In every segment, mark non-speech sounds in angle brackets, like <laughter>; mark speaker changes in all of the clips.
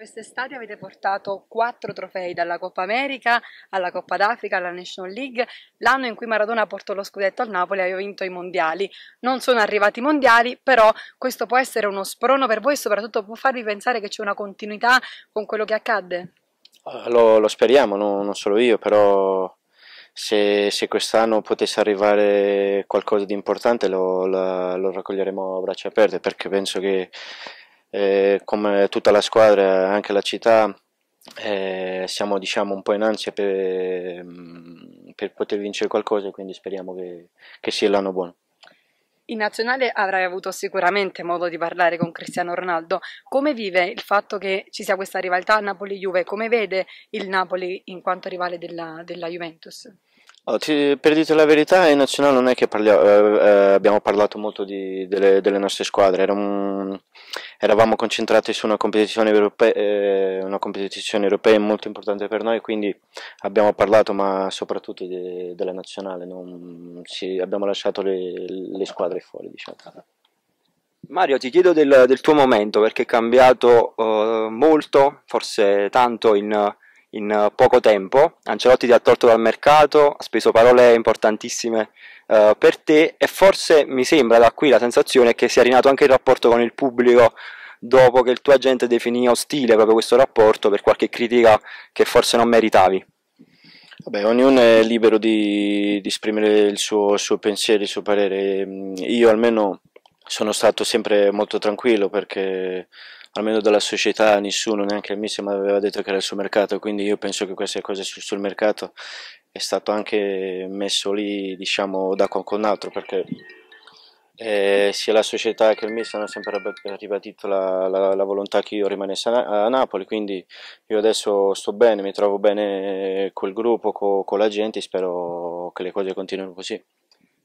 Speaker 1: Quest'estate avete portato quattro trofei dalla Coppa America alla Coppa d'Africa alla National League. L'anno in cui Maradona portò lo scudetto al Napoli aveva vinto i mondiali. Non sono arrivati i mondiali, però questo può essere uno sprono per voi e soprattutto può farvi pensare che c'è una continuità con quello che accadde.
Speaker 2: Ah, lo, lo speriamo, no, non solo io, però se, se quest'anno potesse arrivare qualcosa di importante lo, lo, lo raccoglieremo a braccia aperte perché penso che eh, come tutta la squadra, anche la città, eh, siamo diciamo, un po' in ansia per, mm, per poter vincere qualcosa, quindi speriamo che, che sia l'anno buono.
Speaker 1: In nazionale avrai avuto sicuramente modo di parlare con Cristiano Ronaldo. Come vive il fatto che ci sia questa rivalità Napoli-Juve? Come vede il Napoli in quanto rivale della, della Juventus?
Speaker 2: Oh, ti, per dire la verità, in nazionale non è che parliamo, eh, eh, abbiamo parlato molto di, delle, delle, nostre squadre, era un, eravamo concentrati su una competizione, europea, eh, una competizione europea molto importante per noi, quindi abbiamo parlato, ma soprattutto di, della nazionale, non, sì, abbiamo lasciato le, le squadre fuori. Diciamo.
Speaker 1: Mario, ti chiedo del, del, tuo momento perché è cambiato eh, molto, forse tanto in in eh, poco tempo. Ancelotti ti ha tolto dal mercato, ha speso parole importantissime eh, per te e forse mi sembra da qui la sensazione che sia rinato anche il rapporto con il pubblico dopo che il tuo agente definì ostile proprio questo rapporto per qualche critica che forse non meritavi. Vabbè, ognuno è
Speaker 2: libero di, di esprimere il suo, il suo pensiero, il suo parere. Io almeno sono stato sempre molto tranquillo perché almeno dalla società nessuno, neanche il me mi aveva detto che era sul mercato, quindi io penso che queste cose sul, sul mercato è stato anche messo lì diciamo da qualcun altro perché eh, sia la società che il MIS hanno sempre ribadito la, la, la volontà che io rimanessi a, a, Napoli quindi io adesso sto bene, mi trovo bene eh, col gruppo, co, con la gente spero che le cose continuino così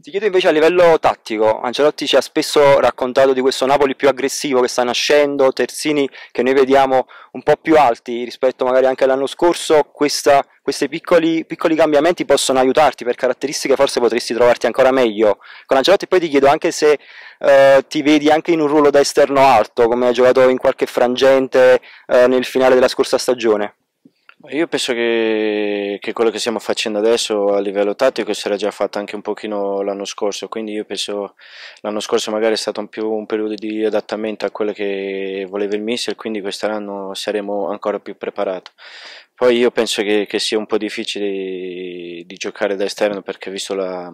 Speaker 1: ti chiedo invece a livello tattico, Ancelotti ci ha spesso raccontato di questo Napoli più aggressivo che sta nascendo, terzini che noi vediamo un po' più alti rispetto magari anche all'anno scorso, questi piccoli, piccoli, cambiamenti possono aiutarti per caratteristiche, forse potresti trovarti ancora meglio con Ancelotti. Poi ti chiedo anche se eh, ti vedi anche in un ruolo da esterno alto, come hai giocato in qualche frangente eh, nel finale della scorsa stagione.
Speaker 2: Io penso che, che, quello che stiamo facendo adesso a livello tattico si era già fatto anche un pochino l'anno scorso, quindi io penso l'anno scorso magari è stato un più un periodo di adattamento a quello che voleva il missile, quindi quest'anno saremo ancora più preparati. Poi io penso che, che sia un po' difficile di, di giocare da esterno perché visto la,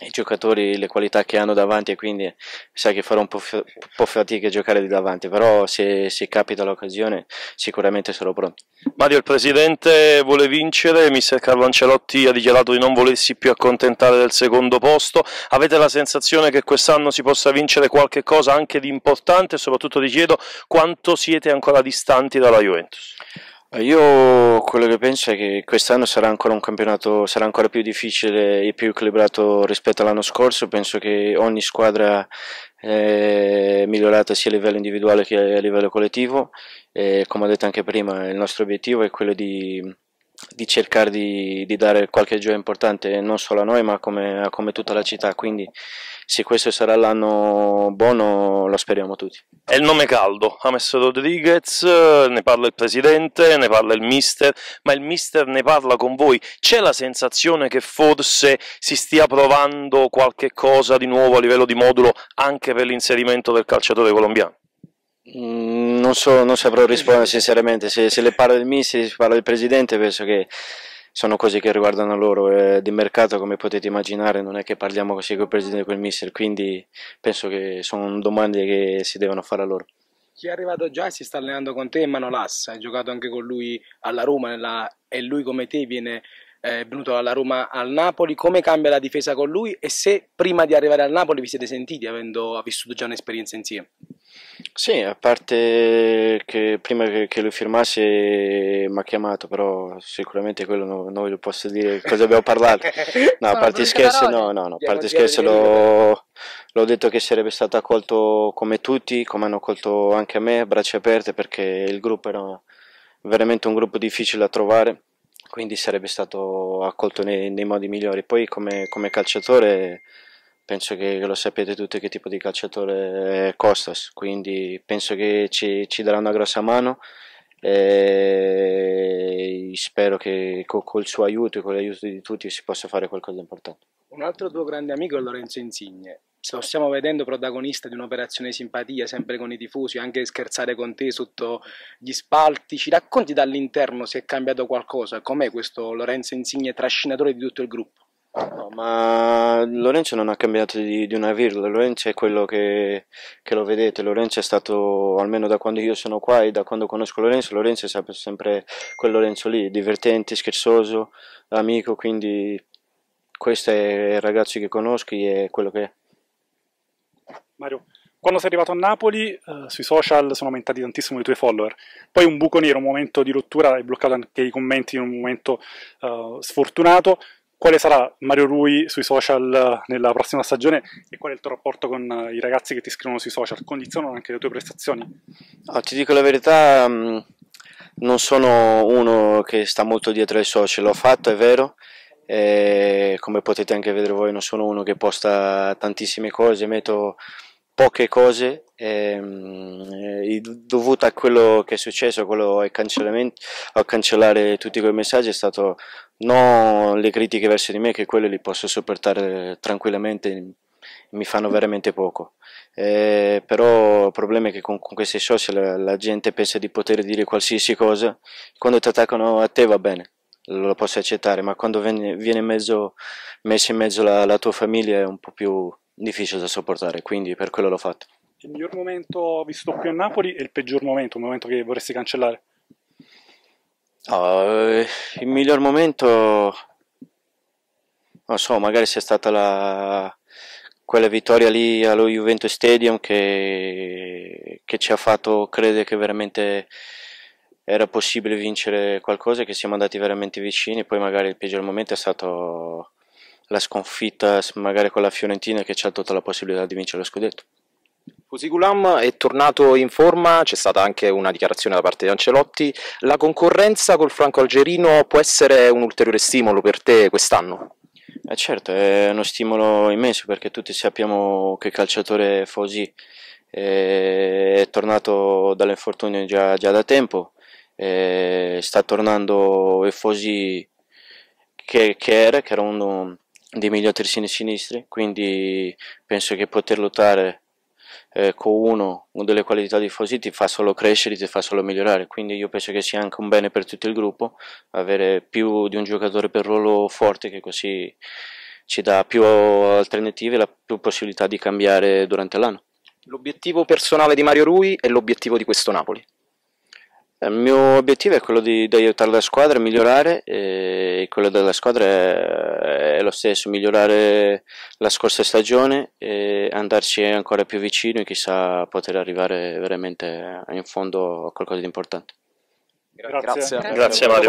Speaker 2: i giocatori le qualità che hanno davanti e quindi sa che farò un po', f- po fatica a giocare di davanti, però se, se, capita l'occasione sicuramente sarò pronto. Mario, il presidente vuole vincere, mister Carlo Ancelotti ha dichiarato di
Speaker 1: non volersi più accontentare del secondo posto, avete la sensazione che quest'anno si possa vincere qualche cosa anche di importante? Soprattutto ti chiedo quanto siete ancora distanti dalla
Speaker 2: Juventus? Eh, io quello che penso è che quest'anno sarà ancora un campionato, sarà ancora più difficile e più equilibrato rispetto all'anno scorso, penso che ogni squadra è eh, migliorata sia a livello individuale che a livello collettivo e come ho detto anche prima il nostro obiettivo è quello di di cercare di, di, dare qualche gioia importante non solo a noi ma come, come tutta la città quindi se questo sarà l'anno buono lo speriamo tutti
Speaker 1: è il nome caldo James Rodriguez ne parla il presidente ne parla il mister ma il mister ne parla con voi c'è la sensazione che forse si stia provando qualche cosa di nuovo a livello di modulo anche per l'inserimento del calciatore colombiano
Speaker 2: mm non, so, non saprò rispondere sinceramente, se, se le parla del mister, se parla del presidente, penso che sono cose che riguardano loro eh, di mercato come potete immaginare non è che parliamo così con il presidente e con il mister quindi penso che sono domande che si devono fare a loro
Speaker 1: chi è arrivato già e si sta allenando con te è Manolas hai
Speaker 2: giocato anche con lui alla Roma nella... e lui come te viene è eh, venuto dalla Roma al Napoli, come cambia la difesa con lui e se prima di arrivare al Napoli vi siete sentiti avendo vissuto già un'esperienza insieme? Sì, a parte che prima che, che lui firmasse eh, mi ha chiamato, però sicuramente quello no- non vi posso dire cosa abbiamo parlato. <laughs> No, a parte scherzi, no, no, no, a parte scherzi l'ho, detto che sarebbe stato accolto come tutti, come hanno accolto anche a me, braccia aperte, perché il gruppo era veramente un gruppo difficile da trovare, quindi sarebbe stato accolto nei, nei modi migliori. Poi come, come calciatore penso che lo sapete tutti che tipo di calciatore è Costas, quindi penso che ci, ci darà una grossa mano e spero che co, col suo aiuto e con l'aiuto di tutti si possa fare qualcosa di importante. Un altro tuo grande amico è Lorenzo Insigne, lo stiamo vedendo protagonista di un'operazione simpatia sempre con i tifosi, anche scherzare con te sotto gli spalti. Ci racconti dall'interno se è cambiato qualcosa? Com'è questo Lorenzo Insigne trascinatore di tutto il gruppo? No, ma Lorenzo non ha cambiato di, di una virgola, Lorenzo è quello che, che, lo vedete, Lorenzo è stato, almeno da quando io sono qua e da quando conosco Lorenzo, Lorenzo è sempre, sempre quel Lorenzo lì, divertente, scherzoso, amico, quindi questo è il ragazzo che conosci e quello che è.
Speaker 1: Mario, quando sei arrivato a Napoli eh, sui social sono aumentati tantissimo i tuoi follower, poi un buco nero, un momento di rottura, hai bloccato anche i commenti in un momento eh, sfortunato, quale sarà Mario Rui sui social eh, nella prossima stagione e qual è il tuo rapporto con eh, i ragazzi che ti scrivono sui social? Condizionano anche le tue prestazioni? Ah, ti dico la verità, mm,
Speaker 2: non sono uno che sta molto dietro ai social, l'ho fatto, è vero. come potete anche vedere voi non sono uno che posta tantissime cose, metto poche cose ehm, eh, dovuta a quello che è successo quello al cancellamento a cancellare tutti quei messaggi è stato non le critiche verso di me che quelle li posso sopportare tranquillamente mi fanno veramente poco eh, però il problema è che con, con questi social la, la gente pensa di poter dire qualsiasi cosa quando ti attaccano a te va bene lo posso accettare ma quando viene, viene mezzo, messo in mezzo la, la tua famiglia è un po' più difficile da sopportare, quindi per quello l'ho fatto.
Speaker 1: Il miglior momento visto qui a Napoli e il peggior momento, un momento che vorresti cancellare?
Speaker 2: Uh, il miglior momento, non so, magari sia stata la, quella vittoria lì allo Juventus Stadium che, che ci ha fatto credere che veramente era possibile vincere qualcosa, che siamo andati veramente vicini, poi magari il peggior momento è stato la sconfitta magari con la Fiorentina che c'è tutta la possibilità di vincere lo scudetto.
Speaker 1: Fusigulam è tornato in forma, c'è stata anche una dichiarazione da parte di Ancelotti. La concorrenza col franco algerino può essere un ulteriore stimolo per te quest'anno?
Speaker 2: Eh certo, è uno stimolo immenso perché tutti sappiamo che calciatore Fosi è tornato dall'infortunio già, già da tempo, sta tornando il Fosi che, che era, che era uno di Emilio terzini sinistri, quindi penso che poter lottare eh, con uno, una delle qualità di Fosi ti fa solo crescere, ti fa solo migliorare, quindi io penso che sia anche un bene per tutto il gruppo avere più di un giocatore per ruolo forte che così ci dà più alternative e la più possibilità di cambiare durante l'anno.
Speaker 1: L'obiettivo personale di Mario Rui e l'obiettivo di questo Napoli.
Speaker 2: Il mio obiettivo è quello di, di aiutare la squadra a migliorare e quello della squadra è, è, lo stesso, migliorare la scorsa stagione e andarci ancora più vicino e chissà poter arrivare veramente in fondo a qualcosa di importante. Grazie, Grazie, Grazie Mario.